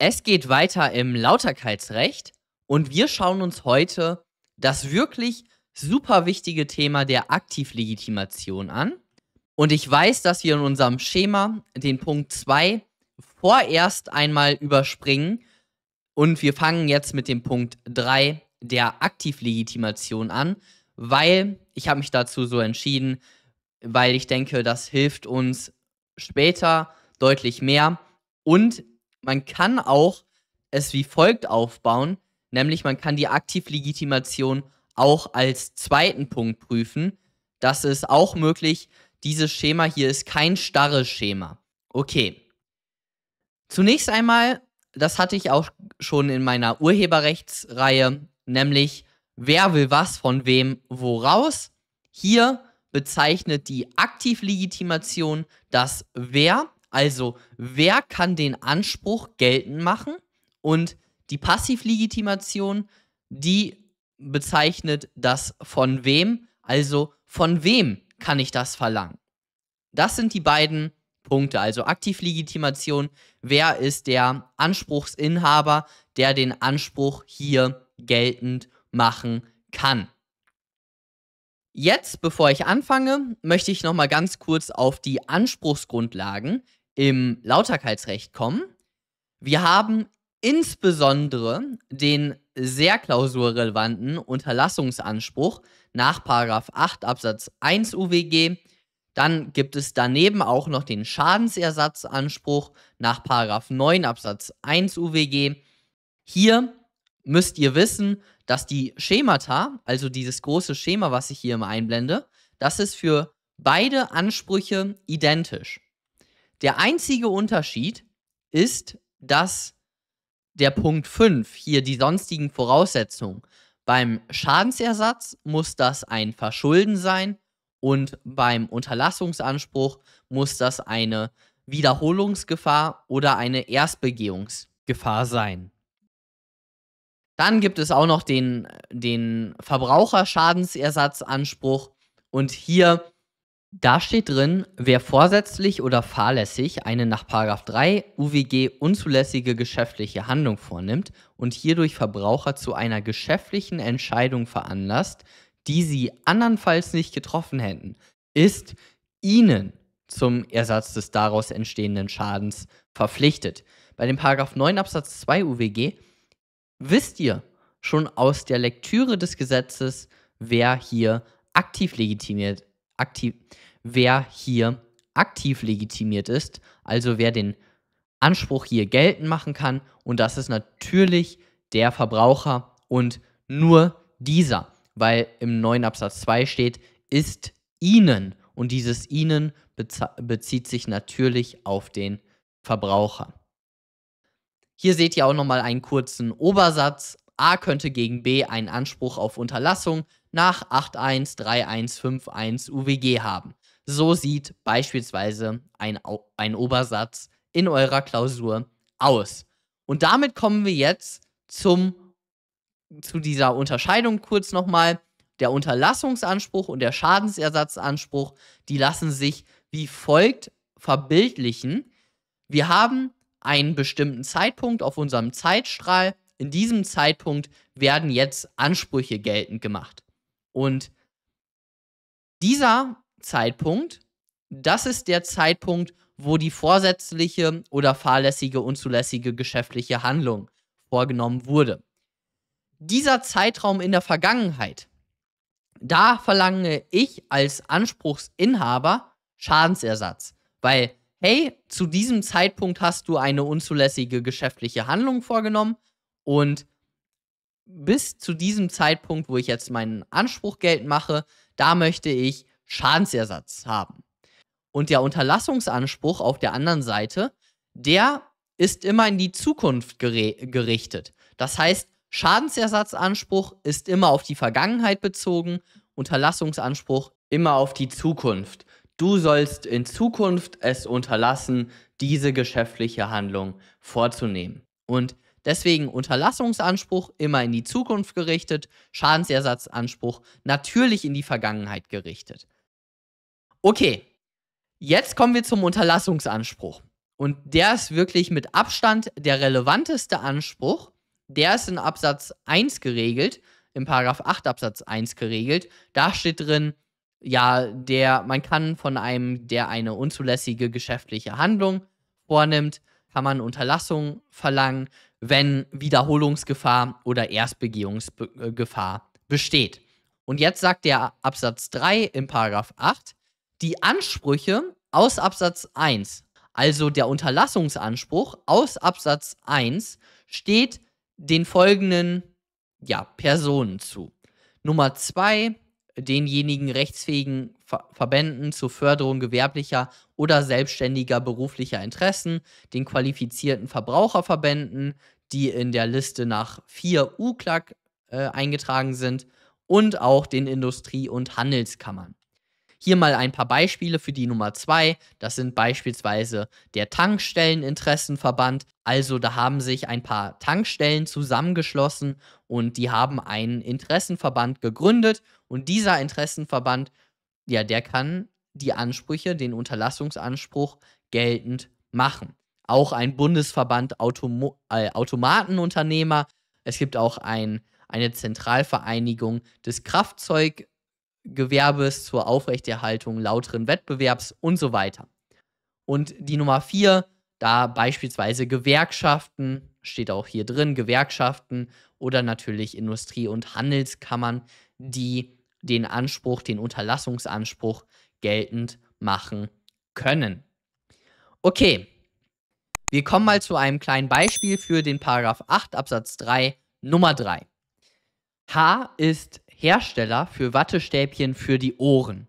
Es geht weiter im Lauterkeitsrecht und wir schauen uns heute das wirklich super wichtige Thema der Aktivlegitimation an. Und ich weiß, dass wir in unserem Schema den Punkt 2 vorerst einmal überspringen und wir fangen jetzt mit dem Punkt 3 der Aktivlegitimation an, weil ich habe mich dazu so entschieden, weil ich denke, das hilft uns später deutlich mehr und man kann auch es wie folgt aufbauen, nämlich man kann die Aktivlegitimation auch als zweiten Punkt prüfen. Das ist auch möglich. Dieses Schema hier ist kein starres Schema. Okay. Zunächst einmal, das hatte ich auch schon in meiner Urheberrechtsreihe, nämlich wer will was von wem woraus. Hier bezeichnet die Aktivlegitimation das Wer also, wer kann den Anspruch geltend machen? Und die Passivlegitimation, die bezeichnet das von wem, also von wem kann ich das verlangen? Das sind die beiden Punkte, also Aktivlegitimation, wer ist der Anspruchsinhaber, der den Anspruch hier geltend machen kann. Jetzt, bevor ich anfange, möchte ich nochmal ganz kurz auf die Anspruchsgrundlagen im Lauterkeitsrecht kommen. Wir haben insbesondere den sehr klausurrelevanten Unterlassungsanspruch nach 8 Absatz 1 UWG. Dann gibt es daneben auch noch den Schadensersatzanspruch nach 9 Absatz 1 UWG. Hier müsst ihr wissen, dass die Schemata, also dieses große Schema, was ich hier immer einblende, das ist für beide Ansprüche identisch. Der einzige Unterschied ist, dass der Punkt 5, hier die sonstigen Voraussetzungen, beim Schadensersatz muss das ein Verschulden sein und beim Unterlassungsanspruch muss das eine Wiederholungsgefahr oder eine Erstbegehungsgefahr sein. Dann gibt es auch noch den, den Verbraucherschadensersatzanspruch und hier da steht drin, wer vorsätzlich oder fahrlässig eine nach 3 UWG unzulässige geschäftliche Handlung vornimmt und hierdurch Verbraucher zu einer geschäftlichen Entscheidung veranlasst, die sie andernfalls nicht getroffen hätten, ist ihnen zum Ersatz des daraus entstehenden Schadens verpflichtet. Bei dem 9 Absatz 2 UWG wisst ihr schon aus der Lektüre des Gesetzes, wer hier aktiv legitimiert aktiv, wer hier aktiv legitimiert ist, also wer den Anspruch hier geltend machen kann. Und das ist natürlich der Verbraucher und nur dieser, weil im neuen Absatz 2 steht, ist Ihnen. Und dieses Ihnen bezieht sich natürlich auf den Verbraucher. Hier seht ihr auch nochmal einen kurzen Obersatz. A könnte gegen B einen Anspruch auf Unterlassung nach 813151 UWG haben. So sieht beispielsweise ein, ein Obersatz in eurer Klausur aus. Und damit kommen wir jetzt zum, zu dieser Unterscheidung kurz nochmal. Der Unterlassungsanspruch und der Schadensersatzanspruch, die lassen sich wie folgt verbildlichen. Wir haben einen bestimmten Zeitpunkt auf unserem Zeitstrahl. In diesem Zeitpunkt werden jetzt Ansprüche geltend gemacht. Und dieser Zeitpunkt, das ist der Zeitpunkt, wo die vorsätzliche oder fahrlässige, unzulässige geschäftliche Handlung vorgenommen wurde. Dieser Zeitraum in der Vergangenheit, da verlange ich als Anspruchsinhaber Schadensersatz, weil, hey, zu diesem Zeitpunkt hast du eine unzulässige geschäftliche Handlung vorgenommen und bis zu diesem Zeitpunkt, wo ich jetzt meinen Anspruch geltend mache, da möchte ich Schadensersatz haben. Und der Unterlassungsanspruch auf der anderen Seite, der ist immer in die Zukunft gerichtet. Das heißt, Schadensersatzanspruch ist immer auf die Vergangenheit bezogen, Unterlassungsanspruch immer auf die Zukunft. Du sollst in Zukunft es unterlassen, diese geschäftliche Handlung vorzunehmen. Und Deswegen Unterlassungsanspruch immer in die Zukunft gerichtet, Schadensersatzanspruch natürlich in die Vergangenheit gerichtet. Okay, jetzt kommen wir zum Unterlassungsanspruch. Und der ist wirklich mit Abstand der relevanteste Anspruch. Der ist in Absatz 1 geregelt, im Paragraph 8 Absatz 1 geregelt. Da steht drin, ja, der, man kann von einem, der eine unzulässige geschäftliche Handlung vornimmt, kann man Unterlassung verlangen wenn Wiederholungsgefahr oder Erstbegehungsgefahr besteht. Und jetzt sagt der Absatz 3 im Paragraph 8, die Ansprüche aus Absatz 1, also der Unterlassungsanspruch aus Absatz 1, steht den folgenden ja, Personen zu. Nummer 2 denjenigen rechtsfähigen Ver Verbänden zur Förderung gewerblicher oder selbstständiger beruflicher Interessen, den qualifizierten Verbraucherverbänden, die in der Liste nach 4 UCLAG äh, eingetragen sind, und auch den Industrie- und Handelskammern. Hier mal ein paar Beispiele für die Nummer 2. Das sind beispielsweise der Tankstelleninteressenverband. Also da haben sich ein paar Tankstellen zusammengeschlossen und die haben einen Interessenverband gegründet. Und dieser Interessenverband, ja, der kann die Ansprüche, den Unterlassungsanspruch geltend machen. Auch ein Bundesverband Automo äh, Automatenunternehmer. Es gibt auch ein, eine Zentralvereinigung des Kraftzeug- Gewerbes, zur Aufrechterhaltung lauteren Wettbewerbs und so weiter. Und die Nummer vier, da beispielsweise Gewerkschaften, steht auch hier drin, Gewerkschaften oder natürlich Industrie- und Handelskammern, die den Anspruch, den Unterlassungsanspruch geltend machen können. Okay, wir kommen mal zu einem kleinen Beispiel für den Paragraph 8 Absatz 3 Nummer 3. H ist Hersteller für Wattestäbchen für die Ohren.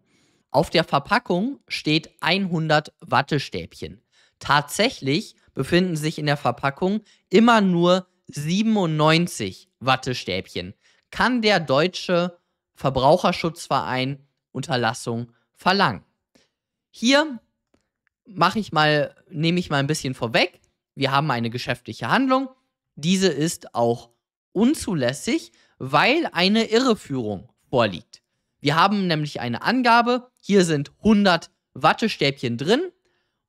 Auf der Verpackung steht 100 Wattestäbchen. Tatsächlich befinden sich in der Verpackung immer nur 97 Wattestäbchen. Kann der deutsche Verbraucherschutzverein Unterlassung verlangen? Hier mache ich mal, nehme ich mal ein bisschen vorweg. Wir haben eine geschäftliche Handlung. Diese ist auch unzulässig, weil eine Irreführung vorliegt. Wir haben nämlich eine Angabe, hier sind 100 Wattestäbchen drin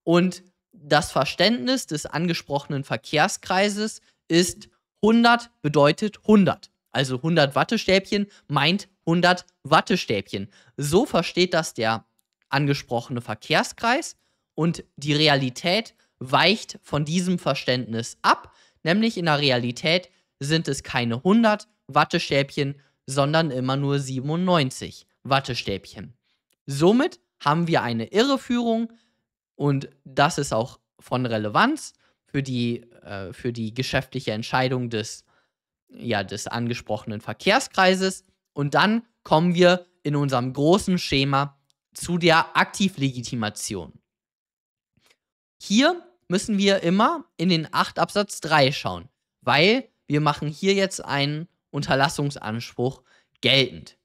und das Verständnis des angesprochenen Verkehrskreises ist 100 bedeutet 100. Also 100 Wattestäbchen meint 100 Wattestäbchen. So versteht das der angesprochene Verkehrskreis und die Realität weicht von diesem Verständnis ab, nämlich in der Realität sind es keine 100, Wattestäbchen, sondern immer nur 97 Wattestäbchen. Somit haben wir eine Irreführung und das ist auch von Relevanz für die, äh, für die geschäftliche Entscheidung des, ja, des angesprochenen Verkehrskreises. Und dann kommen wir in unserem großen Schema zu der Aktivlegitimation. Hier müssen wir immer in den 8 Absatz 3 schauen, weil wir machen hier jetzt einen Unterlassungsanspruch geltend.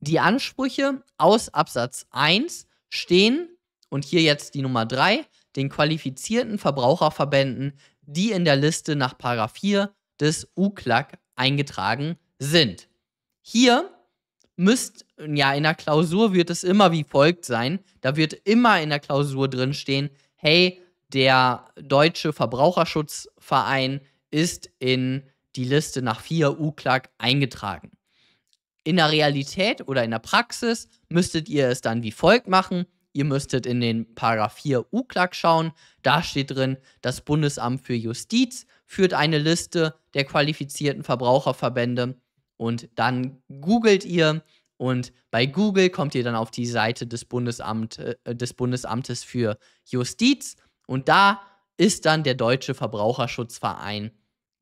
Die Ansprüche aus Absatz 1 stehen, und hier jetzt die Nummer 3, den qualifizierten Verbraucherverbänden, die in der Liste nach 4 des UCLAG eingetragen sind. Hier müsst, ja, in der Klausur wird es immer wie folgt sein. Da wird immer in der Klausur drin stehen, hey, der Deutsche Verbraucherschutzverein ist in die Liste nach 4 UCLAG eingetragen. In der Realität oder in der Praxis müsstet ihr es dann wie folgt machen. Ihr müsstet in den Paragraph 4 UCLAG schauen. Da steht drin, das Bundesamt für Justiz führt eine Liste der qualifizierten Verbraucherverbände und dann googelt ihr und bei Google kommt ihr dann auf die Seite des, Bundesamt, äh, des Bundesamtes für Justiz und da ist dann der Deutsche Verbraucherschutzverein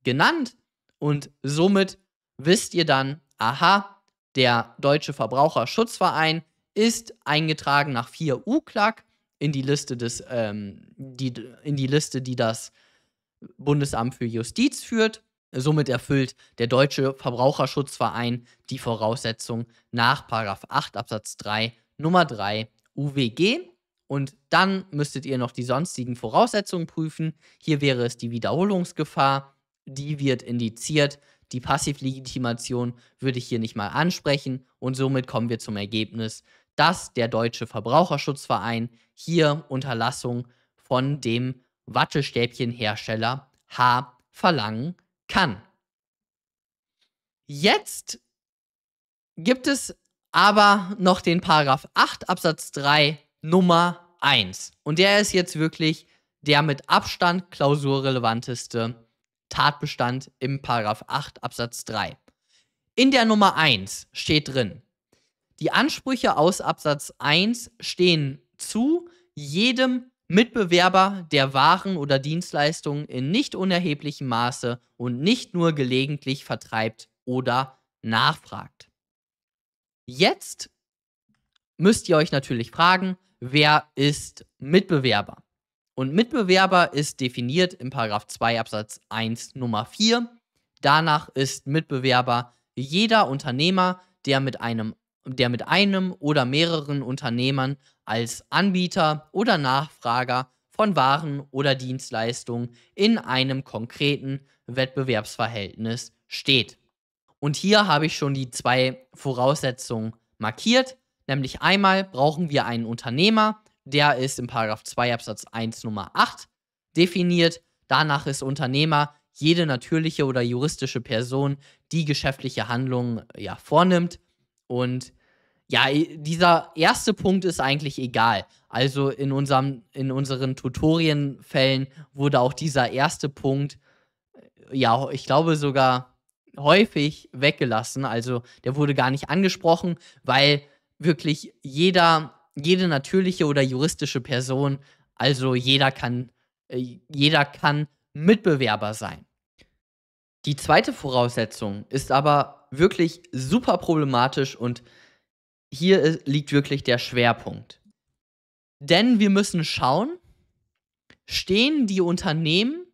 genannt und somit wisst ihr dann, aha, der Deutsche Verbraucherschutzverein ist eingetragen nach 4 U-Klag in die Liste des, ähm, die, in die Liste, die das Bundesamt für Justiz führt. Somit erfüllt der Deutsche Verbraucherschutzverein die Voraussetzung nach 8 Absatz 3 Nummer 3 UWG. Und dann müsstet ihr noch die sonstigen Voraussetzungen prüfen. Hier wäre es die Wiederholungsgefahr, die wird indiziert. Die Passivlegitimation würde ich hier nicht mal ansprechen und somit kommen wir zum Ergebnis, dass der Deutsche Verbraucherschutzverein hier Unterlassung von dem Wattestäbchenhersteller H verlangen kann. Jetzt gibt es aber noch den Paragraph 8 Absatz 3 Nummer 1 und der ist jetzt wirklich der mit Abstand klausurrelevanteste Tatbestand im Paragraph 8 Absatz 3. In der Nummer 1 steht drin, die Ansprüche aus Absatz 1 stehen zu jedem Mitbewerber der Waren oder Dienstleistungen in nicht unerheblichem Maße und nicht nur gelegentlich vertreibt oder nachfragt. Jetzt müsst ihr euch natürlich fragen, wer ist Mitbewerber? Und Mitbewerber ist definiert im 2 Absatz 1 Nummer 4. Danach ist Mitbewerber jeder Unternehmer, der mit einem der mit einem oder mehreren Unternehmern als Anbieter oder Nachfrager von Waren oder Dienstleistungen in einem konkreten Wettbewerbsverhältnis steht. Und hier habe ich schon die zwei Voraussetzungen markiert, nämlich einmal brauchen wir einen Unternehmer, der ist im 2 Absatz 1 Nummer 8 definiert. Danach ist Unternehmer jede natürliche oder juristische Person, die geschäftliche Handlungen ja, vornimmt. Und ja, dieser erste Punkt ist eigentlich egal. Also in, unserem, in unseren Tutorienfällen wurde auch dieser erste Punkt, äh, ja, ich glaube sogar häufig weggelassen. Also der wurde gar nicht angesprochen, weil wirklich jeder jede natürliche oder juristische Person. Also jeder kann, äh, jeder kann Mitbewerber sein. Die zweite Voraussetzung ist aber wirklich super problematisch und hier äh, liegt wirklich der Schwerpunkt. Denn wir müssen schauen, stehen die Unternehmen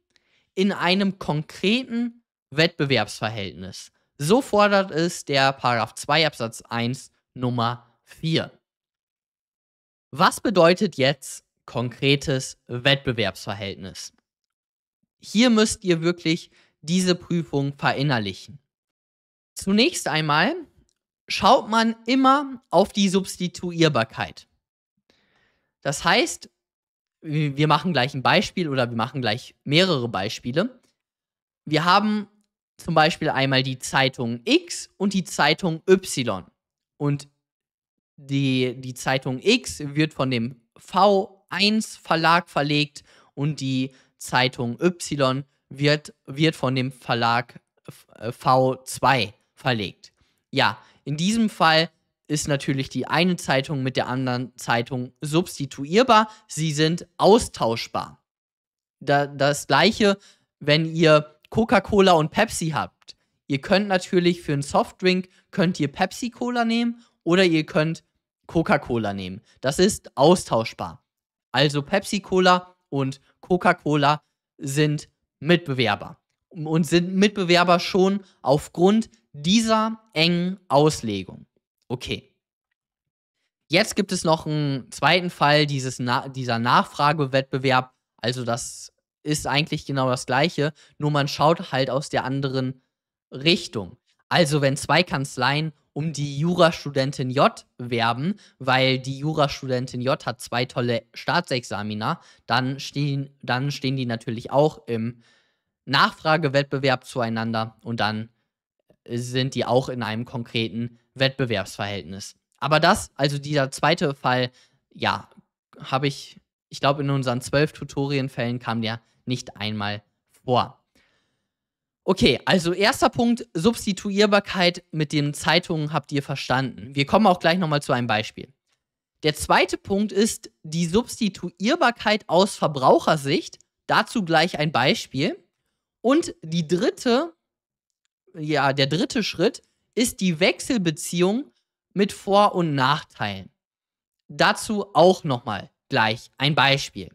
in einem konkreten Wettbewerbsverhältnis. So fordert es der Paragraph 2 Absatz 1 Nummer 4. Was bedeutet jetzt konkretes Wettbewerbsverhältnis? Hier müsst ihr wirklich diese Prüfung verinnerlichen. Zunächst einmal schaut man immer auf die Substituierbarkeit. Das heißt, wir machen gleich ein Beispiel oder wir machen gleich mehrere Beispiele. Wir haben zum Beispiel einmal die Zeitung X und die Zeitung Y. Und die, die Zeitung X wird von dem V1 Verlag verlegt und die Zeitung Y wird, wird von dem Verlag äh, V2 verlegt. Ja, in diesem Fall ist natürlich die eine Zeitung mit der anderen Zeitung substituierbar. Sie sind austauschbar. Da, das gleiche, wenn ihr Coca-Cola und Pepsi habt. Ihr könnt natürlich für einen Softdrink könnt ihr Pepsi-Cola nehmen oder ihr könnt Coca-Cola nehmen. Das ist austauschbar. Also Pepsi-Cola und Coca-Cola sind Mitbewerber und sind Mitbewerber schon aufgrund dieser engen Auslegung. Okay. Jetzt gibt es noch einen zweiten Fall, dieses Na dieser Nachfragewettbewerb. Also das ist eigentlich genau das gleiche, nur man schaut halt aus der anderen Richtung. Also wenn zwei Kanzleien um die Jurastudentin J werben, weil die Jurastudentin J hat zwei tolle Staatsexamina, dann stehen, dann stehen die natürlich auch im Nachfragewettbewerb zueinander und dann sind die auch in einem konkreten Wettbewerbsverhältnis. Aber das, also dieser zweite Fall, ja, habe ich, ich glaube, in unseren zwölf Tutorienfällen kam der nicht einmal vor. Okay, also erster Punkt, Substituierbarkeit mit den Zeitungen habt ihr verstanden. Wir kommen auch gleich nochmal zu einem Beispiel. Der zweite Punkt ist die Substituierbarkeit aus Verbrauchersicht. Dazu gleich ein Beispiel. Und die dritte, ja, der dritte Schritt ist die Wechselbeziehung mit Vor- und Nachteilen. Dazu auch nochmal gleich ein Beispiel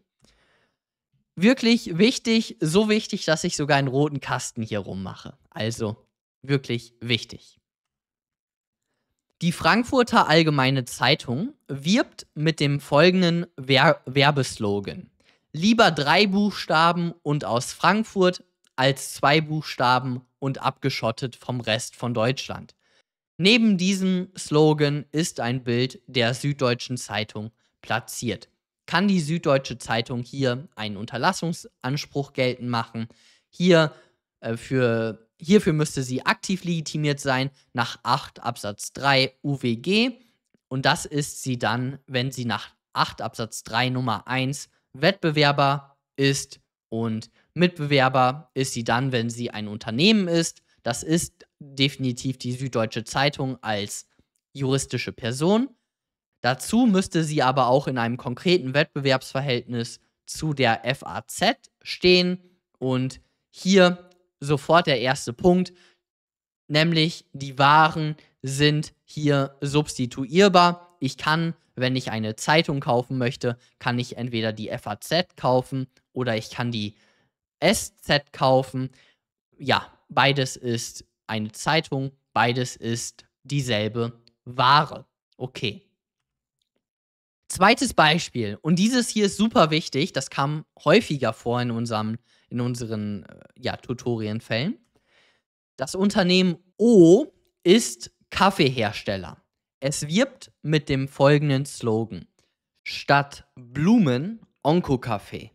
wirklich wichtig, so wichtig, dass ich sogar einen roten Kasten hier rummache. Also wirklich wichtig. Die Frankfurter Allgemeine Zeitung wirbt mit dem folgenden Wer Werbeslogan. Lieber drei Buchstaben und aus Frankfurt als zwei Buchstaben und abgeschottet vom Rest von Deutschland. Neben diesem Slogan ist ein Bild der Süddeutschen Zeitung platziert kann die Süddeutsche Zeitung hier einen Unterlassungsanspruch geltend machen. Hier, äh, für, hierfür müsste sie aktiv legitimiert sein nach 8 Absatz 3 UWG. Und das ist sie dann, wenn sie nach 8 Absatz 3 Nummer 1 Wettbewerber ist und Mitbewerber ist sie dann, wenn sie ein Unternehmen ist. Das ist definitiv die Süddeutsche Zeitung als juristische Person. Dazu müsste sie aber auch in einem konkreten Wettbewerbsverhältnis zu der FAZ stehen. Und hier sofort der erste Punkt, nämlich die Waren sind hier substituierbar. Ich kann, wenn ich eine Zeitung kaufen möchte, kann ich entweder die FAZ kaufen oder ich kann die SZ kaufen. Ja, beides ist eine Zeitung, beides ist dieselbe Ware. Okay. Zweites Beispiel, und dieses hier ist super wichtig, das kam häufiger vor in, unserem, in unseren äh, ja, Tutorienfällen. Das Unternehmen O ist Kaffeehersteller. Es wirbt mit dem folgenden Slogan. Statt Blumen Onko-Kaffee.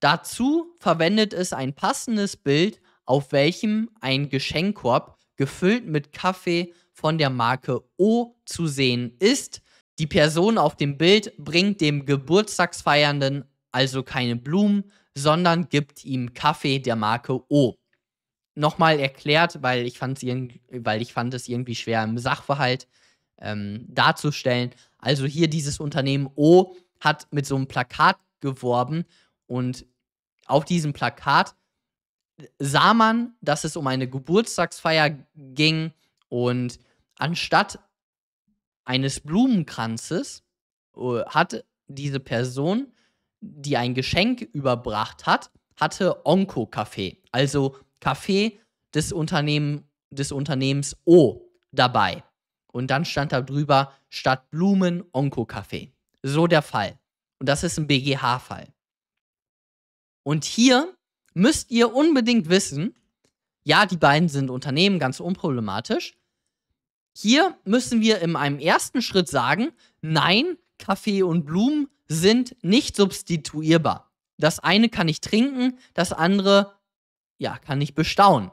Dazu verwendet es ein passendes Bild, auf welchem ein Geschenkkorb gefüllt mit Kaffee von der Marke O zu sehen ist, die Person auf dem Bild bringt dem Geburtstagsfeiernden also keine Blumen, sondern gibt ihm Kaffee der Marke O. Nochmal erklärt, weil ich, fand's weil ich fand es irgendwie schwer im Sachverhalt ähm, darzustellen. Also hier dieses Unternehmen O hat mit so einem Plakat geworben und auf diesem Plakat sah man, dass es um eine Geburtstagsfeier ging und anstatt eines Blumenkranzes äh, hat diese Person, die ein Geschenk überbracht hat, hatte Onko Kaffee, also Kaffee des, Unternehmen, des Unternehmens O dabei. Und dann stand da drüber statt Blumen Onko Kaffee. So der Fall. Und das ist ein BGH-Fall. Und hier müsst ihr unbedingt wissen, ja, die beiden sind Unternehmen, ganz unproblematisch, hier müssen wir in einem ersten Schritt sagen, nein, Kaffee und Blumen sind nicht substituierbar. Das eine kann ich trinken, das andere, ja, kann ich bestaunen.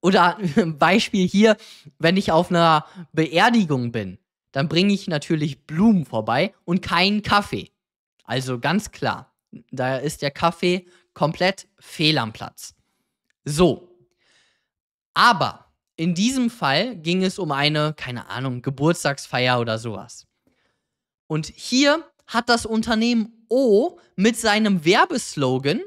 Oder Beispiel hier, wenn ich auf einer Beerdigung bin, dann bringe ich natürlich Blumen vorbei und keinen Kaffee. Also ganz klar, da ist der Kaffee komplett fehl am Platz. So. Aber in diesem Fall ging es um eine, keine Ahnung, Geburtstagsfeier oder sowas. Und hier hat das Unternehmen O mit seinem Werbeslogan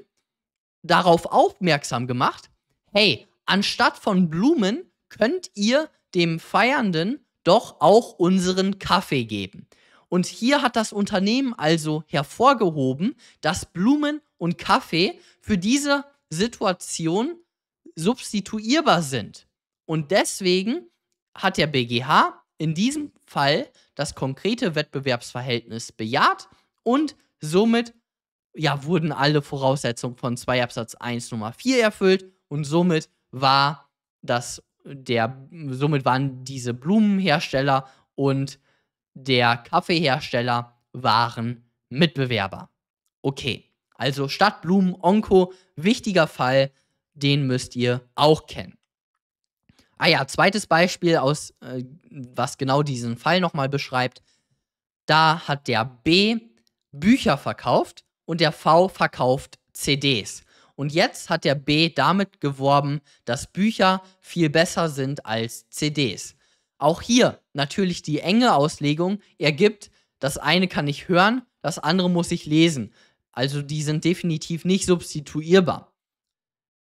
darauf aufmerksam gemacht, hey, anstatt von Blumen könnt ihr dem Feiernden doch auch unseren Kaffee geben. Und hier hat das Unternehmen also hervorgehoben, dass Blumen und Kaffee für diese Situation substituierbar sind. Und deswegen hat der BGH in diesem Fall das konkrete Wettbewerbsverhältnis bejaht und somit ja, wurden alle Voraussetzungen von 2 Absatz 1 Nummer 4 erfüllt und somit war das der somit waren diese Blumenhersteller und der Kaffeehersteller waren Mitbewerber. Okay, also Stadtblumen Onko, wichtiger Fall, den müsst ihr auch kennen. Ah ja, zweites Beispiel aus, äh, was genau diesen Fall nochmal beschreibt. Da hat der B Bücher verkauft und der V verkauft CDs. Und jetzt hat der B damit geworben, dass Bücher viel besser sind als CDs. Auch hier natürlich die enge Auslegung ergibt, das eine kann ich hören, das andere muss ich lesen. Also die sind definitiv nicht substituierbar.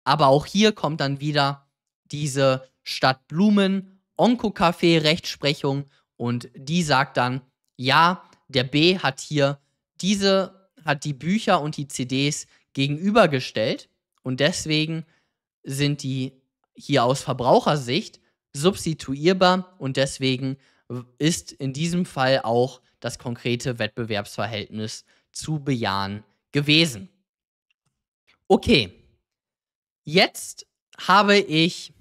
Aber auch hier kommt dann wieder diese Stadt Blumen Onko-Café Rechtsprechung und die sagt dann, ja, der B hat hier diese, hat die Bücher und die CDs gegenübergestellt und deswegen sind die hier aus Verbrauchersicht substituierbar und deswegen ist in diesem Fall auch das konkrete Wettbewerbsverhältnis zu bejahen gewesen. Okay, jetzt habe ich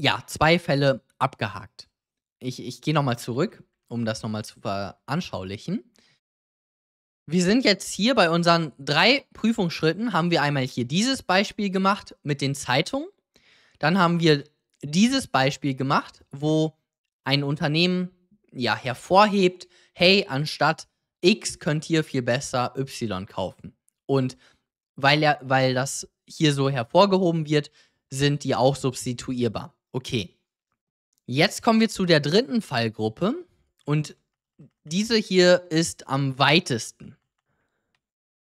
ja, zwei Fälle abgehakt. Ich, ich gehe nochmal zurück, um das nochmal zu veranschaulichen. Wir sind jetzt hier bei unseren drei Prüfungsschritten, haben wir einmal hier dieses Beispiel gemacht mit den Zeitungen. Dann haben wir dieses Beispiel gemacht, wo ein Unternehmen ja hervorhebt, hey, anstatt X könnt ihr viel besser Y kaufen. Und weil, er, weil das hier so hervorgehoben wird, sind die auch substituierbar. Okay. Jetzt kommen wir zu der dritten Fallgruppe und diese hier ist am weitesten.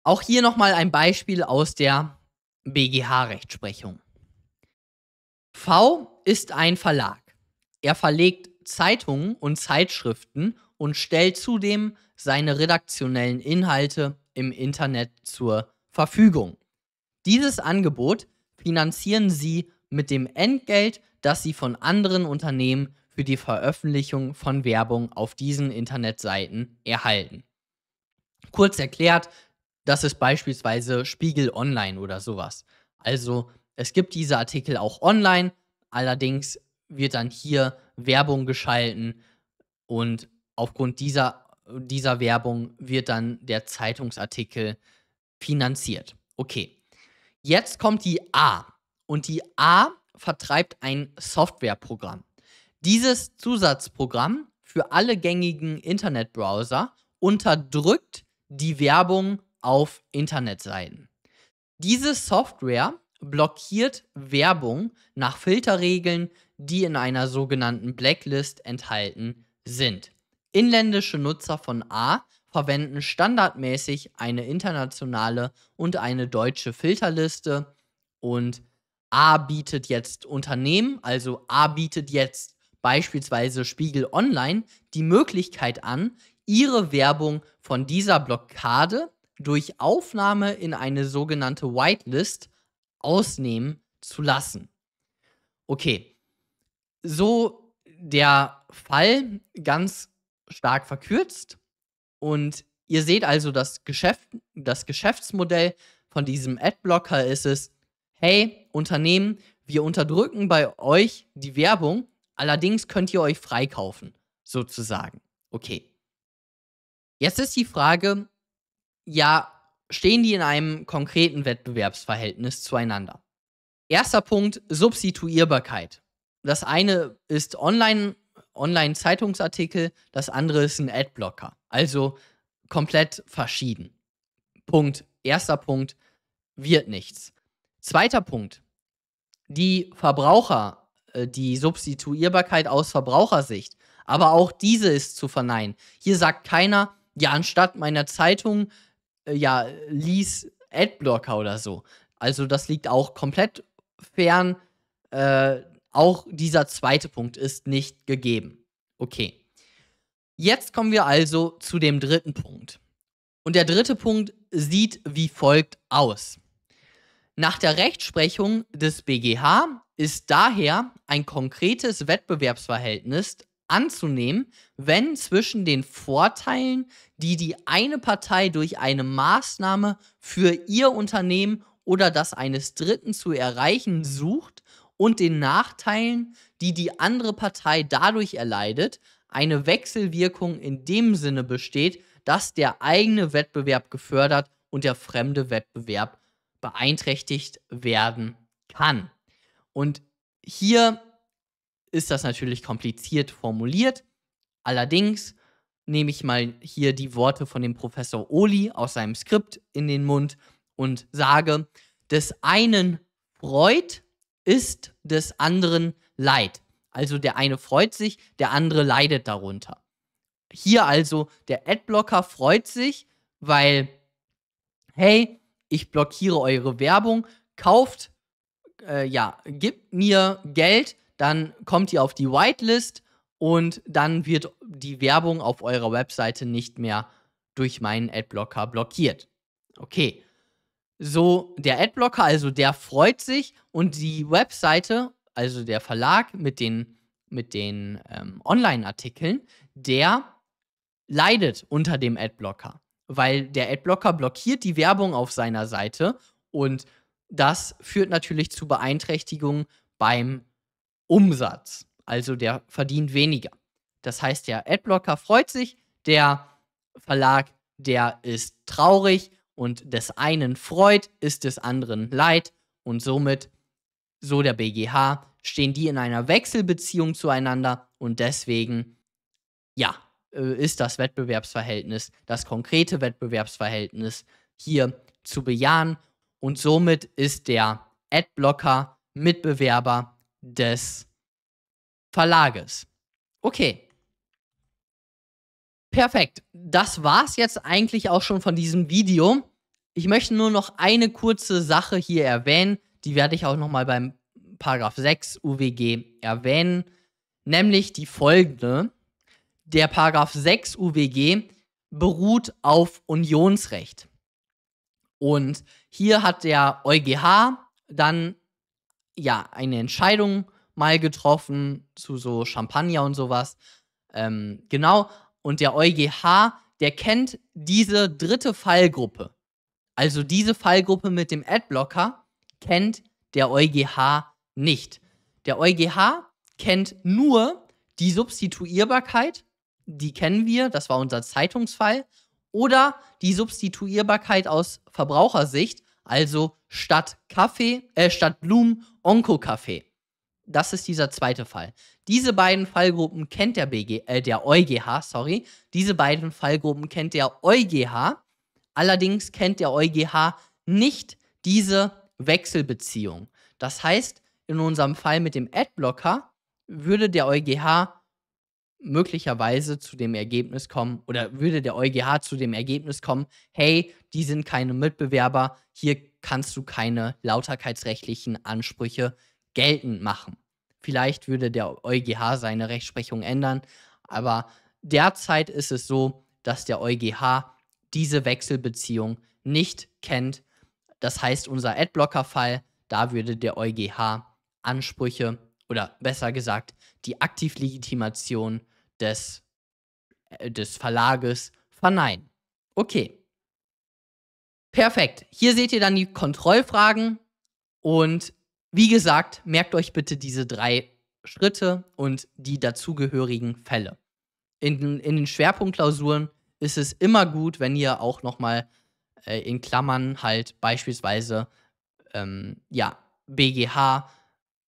Auch hier nochmal ein Beispiel aus der BGH-Rechtsprechung. V ist ein Verlag. Er verlegt Zeitungen und Zeitschriften und stellt zudem seine redaktionellen Inhalte im Internet zur Verfügung. Dieses Angebot finanzieren sie mit dem Entgelt, dass sie von anderen Unternehmen für die Veröffentlichung von Werbung auf diesen Internetseiten erhalten. Kurz erklärt, das ist beispielsweise Spiegel Online oder sowas. Also es gibt diese Artikel auch online, allerdings wird dann hier Werbung geschalten und aufgrund dieser, dieser Werbung wird dann der Zeitungsartikel finanziert. Okay, jetzt kommt die A und die A vertreibt ein Softwareprogramm. Dieses Zusatzprogramm für alle gängigen Internetbrowser unterdrückt die Werbung auf Internetseiten. Diese Software blockiert Werbung nach Filterregeln, die in einer sogenannten Blacklist enthalten sind. Inländische Nutzer von A verwenden standardmäßig eine internationale und eine deutsche Filterliste und A bietet jetzt Unternehmen, also A bietet jetzt beispielsweise Spiegel Online die Möglichkeit an, ihre Werbung von dieser Blockade durch Aufnahme in eine sogenannte Whitelist ausnehmen zu lassen. Okay, so der Fall ganz stark verkürzt und ihr seht also, das, Geschäft, das Geschäftsmodell von diesem Adblocker ist es, hey, Unternehmen, wir unterdrücken bei euch die Werbung, allerdings könnt ihr euch freikaufen, sozusagen. Okay. Jetzt ist die Frage, ja, stehen die in einem konkreten Wettbewerbsverhältnis zueinander? Erster Punkt, Substituierbarkeit. Das eine ist Online, Online-Zeitungsartikel, das andere ist ein Adblocker. Also komplett verschieden. Punkt. Erster Punkt, wird nichts. Zweiter Punkt, die Verbraucher, äh, die Substituierbarkeit aus Verbrauchersicht. Aber auch diese ist zu verneinen. Hier sagt keiner, ja, anstatt meiner Zeitung, äh, ja, lies Adblocker oder so. Also das liegt auch komplett fern. Äh, auch dieser zweite Punkt ist nicht gegeben. Okay. Jetzt kommen wir also zu dem dritten Punkt. Und der dritte Punkt sieht wie folgt aus. Nach der Rechtsprechung des BGH ist daher ein konkretes Wettbewerbsverhältnis anzunehmen, wenn zwischen den Vorteilen, die die eine Partei durch eine Maßnahme für ihr Unternehmen oder das eines Dritten zu erreichen sucht und den Nachteilen, die die andere Partei dadurch erleidet, eine Wechselwirkung in dem Sinne besteht, dass der eigene Wettbewerb gefördert und der fremde Wettbewerb beeinträchtigt werden kann. Und hier ist das natürlich kompliziert formuliert. Allerdings nehme ich mal hier die Worte von dem Professor Oli aus seinem Skript in den Mund und sage, des einen freut ist des anderen Leid. Also der eine freut sich, der andere leidet darunter. Hier also der Adblocker freut sich, weil, hey, ich blockiere eure Werbung, kauft, äh, ja, gebt mir Geld, dann kommt ihr auf die Whitelist und dann wird die Werbung auf eurer Webseite nicht mehr durch meinen Adblocker blockiert. Okay. So, der Adblocker, also der freut sich und die Webseite, also der Verlag mit den, mit den ähm, Online-Artikeln, der leidet unter dem Adblocker weil der Adblocker blockiert die Werbung auf seiner Seite und das führt natürlich zu Beeinträchtigungen beim Umsatz. Also der verdient weniger. Das heißt, der Adblocker freut sich, der Verlag, der ist traurig und des einen freut, ist des anderen leid und somit, so der BGH, stehen die in einer Wechselbeziehung zueinander und deswegen, ja, äh, ist das Wettbewerbsverhältnis, das konkrete Wettbewerbsverhältnis hier zu bejahen. Und somit ist der Adblocker Mitbewerber des Verlages. Okay. Perfekt. Das war's jetzt eigentlich auch schon von diesem Video. Ich möchte nur noch eine kurze Sache hier erwähnen. Die werde ich auch nochmal beim Paragraph 6 UWG erwähnen. Nämlich die folgende der Paragraph 6 UWG beruht auf Unionsrecht. Und hier hat der EuGH dann ja eine Entscheidung mal getroffen zu so Champagner und sowas. Ähm, genau. Und der EuGH, der kennt diese dritte Fallgruppe. Also diese Fallgruppe mit dem Adblocker kennt der EuGH nicht. Der EuGH kennt nur die Substituierbarkeit die kennen wir, das war unser Zeitungsfall, oder die Substituierbarkeit aus Verbrauchersicht, also statt Kaffee, äh, statt Blumen Onko-Kaffee. Das ist dieser zweite Fall. Diese beiden Fallgruppen kennt der BG, äh, der EuGH, sorry. Diese beiden Fallgruppen kennt der EuGH. Allerdings kennt der EuGH nicht diese Wechselbeziehung. Das heißt, in unserem Fall mit dem Adblocker würde der EuGH möglicherweise zu dem Ergebnis kommen oder würde der EuGH zu dem Ergebnis kommen, hey, die sind keine Mitbewerber, hier kannst du keine lauterkeitsrechtlichen Ansprüche geltend machen. Vielleicht würde der EuGH seine Rechtsprechung ändern, aber derzeit ist es so, dass der EuGH diese Wechselbeziehung nicht kennt. Das heißt, unser Adblocker-Fall, da würde der EuGH Ansprüche oder besser gesagt, die Aktivlegitimation des, äh, des Verlages verneinen. Okay. Perfekt. Hier seht ihr dann die Kontrollfragen. Und wie gesagt, merkt euch bitte diese drei Schritte und die dazugehörigen Fälle. In, in den Schwerpunktklausuren ist es immer gut, wenn ihr auch nochmal äh, in Klammern halt beispielsweise ähm, ja, BGH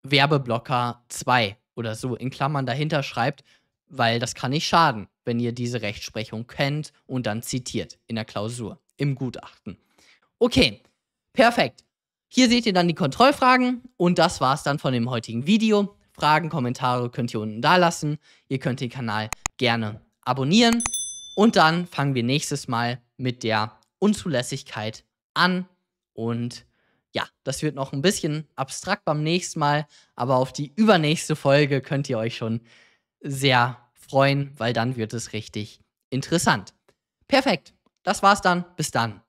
Werbeblocker 2 oder so in Klammern dahinter schreibt, weil das kann nicht schaden, wenn ihr diese Rechtsprechung kennt und dann zitiert in der Klausur, im Gutachten. Okay, perfekt. Hier seht ihr dann die Kontrollfragen und das war's dann von dem heutigen Video. Fragen, Kommentare könnt ihr unten da lassen. Ihr könnt den Kanal gerne abonnieren und dann fangen wir nächstes Mal mit der Unzulässigkeit an und ja, das wird noch ein bisschen abstrakt beim nächsten Mal, aber auf die übernächste Folge könnt ihr euch schon sehr freuen, weil dann wird es richtig interessant. Perfekt, das war's dann. Bis dann.